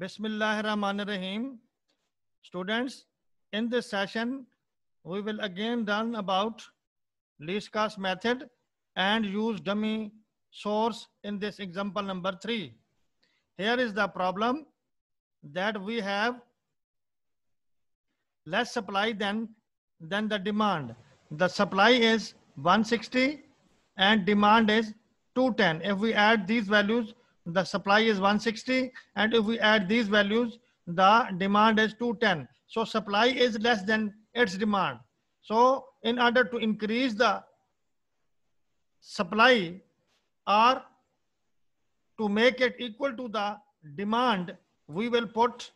ar-Rahim. Students, in this session, we will again learn about least cost method and use dummy source in this example number three. Here is the problem that we have less supply than, than the demand. The supply is 160 and demand is 210. If we add these values, the supply is 160 and if we add these values the demand is 210 so supply is less than its demand so in order to increase the supply or to make it equal to the demand we will put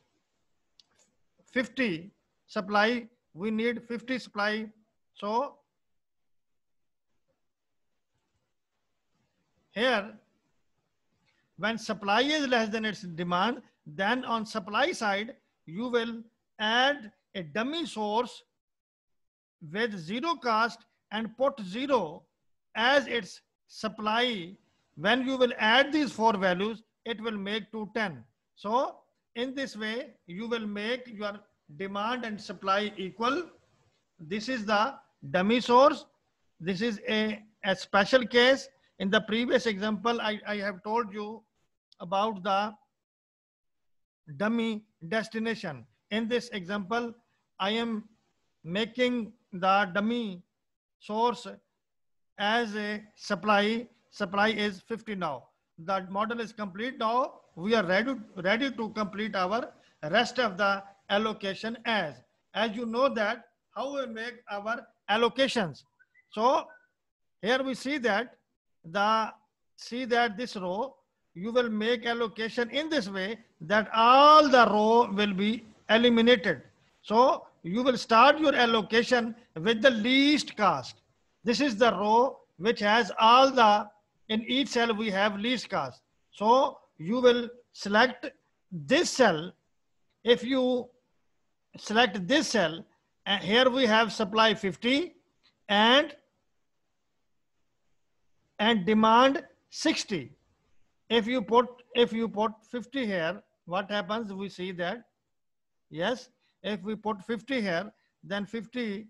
50 supply we need 50 supply so here when supply is less than its demand, then on supply side, you will add a dummy source with zero cost and put zero as its supply. When you will add these four values, it will make to ten. So in this way, you will make your demand and supply equal. This is the dummy source. This is a, a special case. In the previous example, I, I have told you about the dummy destination. In this example, I am making the dummy source as a supply. Supply is 50 now. The model is complete now. We are ready, ready to complete our rest of the allocation as. As you know that how we make our allocations. So here we see that the see that this row you will make allocation in this way that all the row will be eliminated. So you will start your allocation with the least cost. This is the row which has all the, in each cell we have least cost. So you will select this cell. If you select this cell, and uh, here we have supply 50 and, and demand 60 if you put if you put 50 here what happens we see that yes if we put 50 here then 50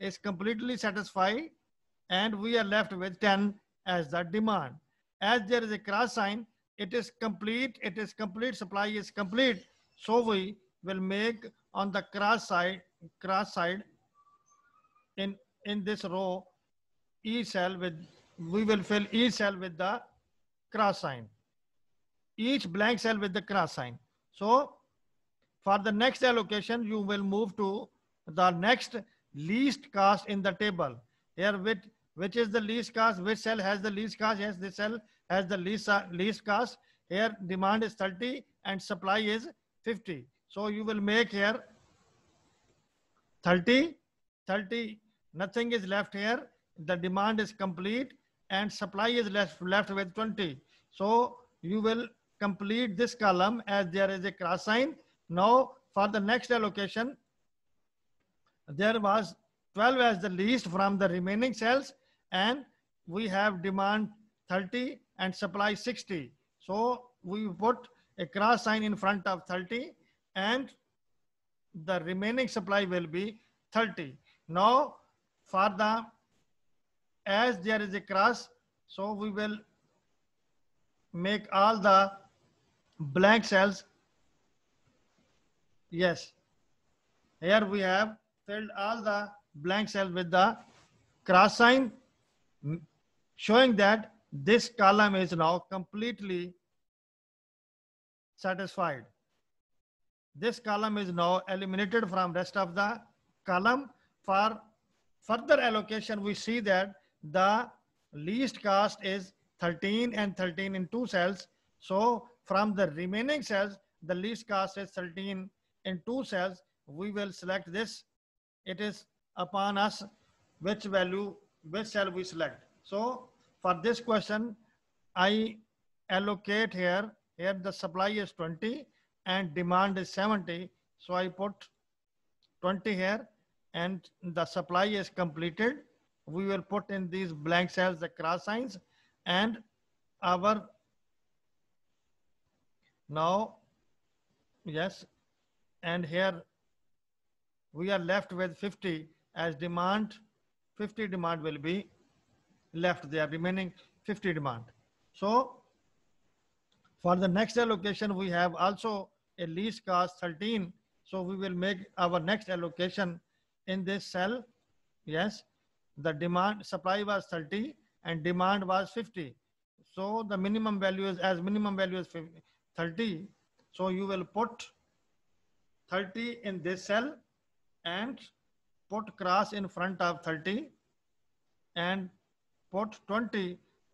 is completely satisfied and we are left with 10 as the demand as there is a cross sign it is complete it is complete supply is complete so we will make on the cross side cross side in in this row e cell with we will fill e cell with the cross sign each blank cell with the cross sign. So for the next allocation, you will move to the next least cost in the table. Here, which, which is the least cost? Which cell has the least cost? Yes, this cell has the least, uh, least cost. Here, demand is 30 and supply is 50. So you will make here 30, 30, nothing is left here. The demand is complete and supply is left, left with 20. So you will complete this column as there is a cross sign. Now for the next allocation, there was 12 as the least from the remaining cells and we have demand 30 and supply 60. So we put a cross sign in front of 30 and the remaining supply will be 30. Now for the, as there is a cross, so we will make all the blank cells. Yes. Here we have filled all the blank cells with the cross sign showing that this column is now completely satisfied. This column is now eliminated from rest of the column. For further allocation, we see that the least cost is 13 and 13 in two cells. So from the remaining cells, the least cost is 13 in two cells. We will select this. It is upon us which value, which cell we select. So for this question, I allocate here, here the supply is 20 and demand is 70. So I put 20 here and the supply is completed. We will put in these blank cells the cross signs and our now, yes, and here we are left with 50 as demand. 50 demand will be left there, remaining 50 demand. So for the next allocation, we have also a lease cost 13. So we will make our next allocation in this cell. Yes, the demand supply was 30 and demand was 50. So the minimum value is as minimum value is 50, 30 so you will put 30 in this cell and put cross in front of 30 and put 20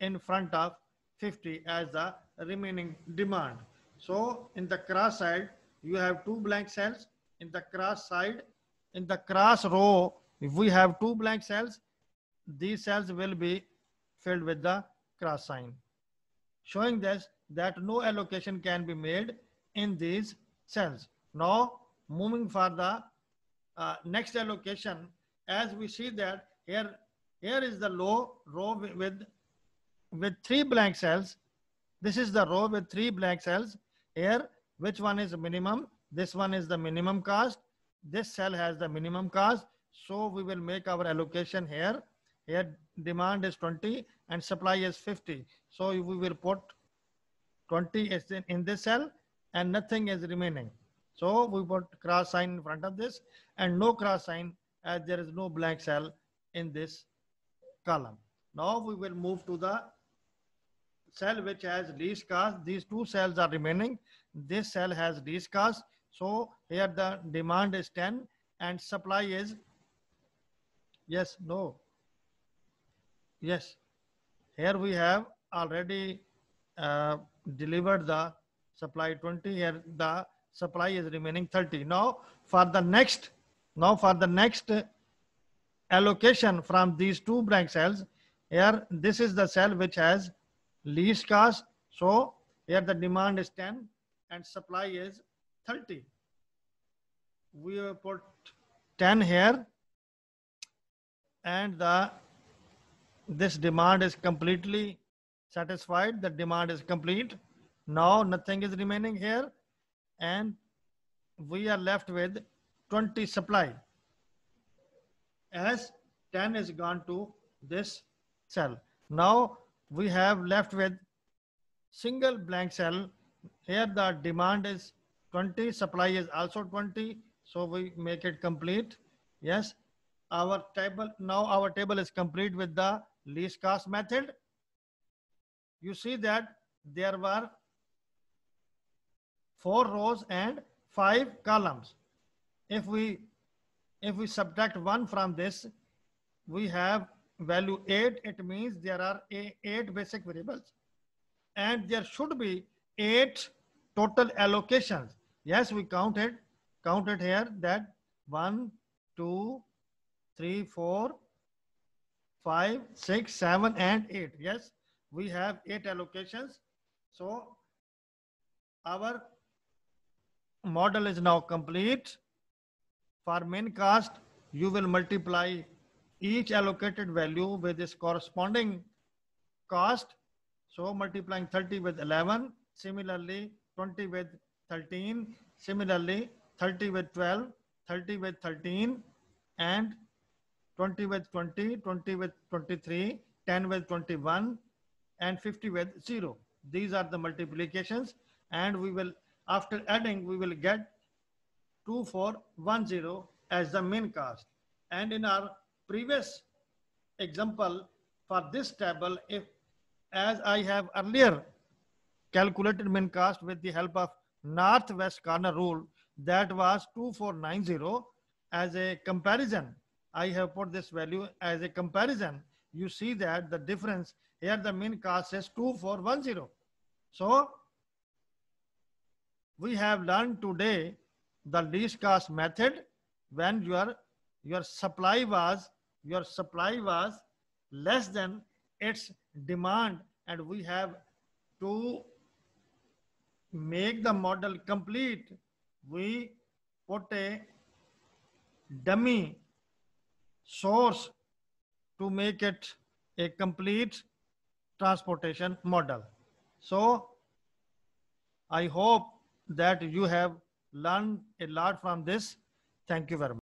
in front of 50 as the remaining demand. So in the cross side, you have two blank cells. In the cross side, in the cross row, if we have two blank cells, these cells will be filled with the cross sign showing this that no allocation can be made in these cells. Now moving for the uh, next allocation as we see that here here is the low row with with three blank cells this is the row with three blank cells here which one is minimum this one is the minimum cost this cell has the minimum cost so we will make our allocation here here demand is 20 and supply is 50. So we will put 20 is in, in this cell and nothing is remaining. So we put cross sign in front of this and no cross sign as there is no blank cell in this column. Now we will move to the cell which has least cost. These two cells are remaining. This cell has least cost. So here the demand is 10 and supply is, yes, no, Yes. Here we have already uh, delivered the supply 20. Here the supply is remaining 30. Now for the next, now for the next allocation from these two blank cells, here this is the cell which has least cost. So here the demand is 10 and supply is 30. We put 10 here and the this demand is completely satisfied. The demand is complete. Now nothing is remaining here. And we are left with 20 supply as 10 is gone to this cell. Now we have left with single blank cell. Here the demand is 20, supply is also 20. So we make it complete. Yes, our table, now our table is complete with the least cost method, you see that there were four rows and five columns. If we, if we subtract one from this, we have value eight. It means there are eight basic variables and there should be eight total allocations. Yes, we counted, counted here that one, two, three, four, five, six, seven, and eight. Yes, we have eight allocations. So our model is now complete. For main cost, you will multiply each allocated value with its corresponding cost. So multiplying 30 with 11, similarly 20 with 13, similarly 30 with 12, 30 with 13, and 20 with 20, 20 with 23, 10 with 21, and 50 with 0. These are the multiplications. And we will, after adding, we will get 2410 as the main cost. And in our previous example for this table, if as I have earlier calculated min cost with the help of northwest corner rule that was 2490 as a comparison I have put this value as a comparison. You see that the difference here the mean cost is 2410. So we have learned today the least cost method when your your supply was your supply was less than its demand and we have to make the model complete we put a dummy source to make it a complete transportation model. So I hope that you have learned a lot from this. Thank you very much.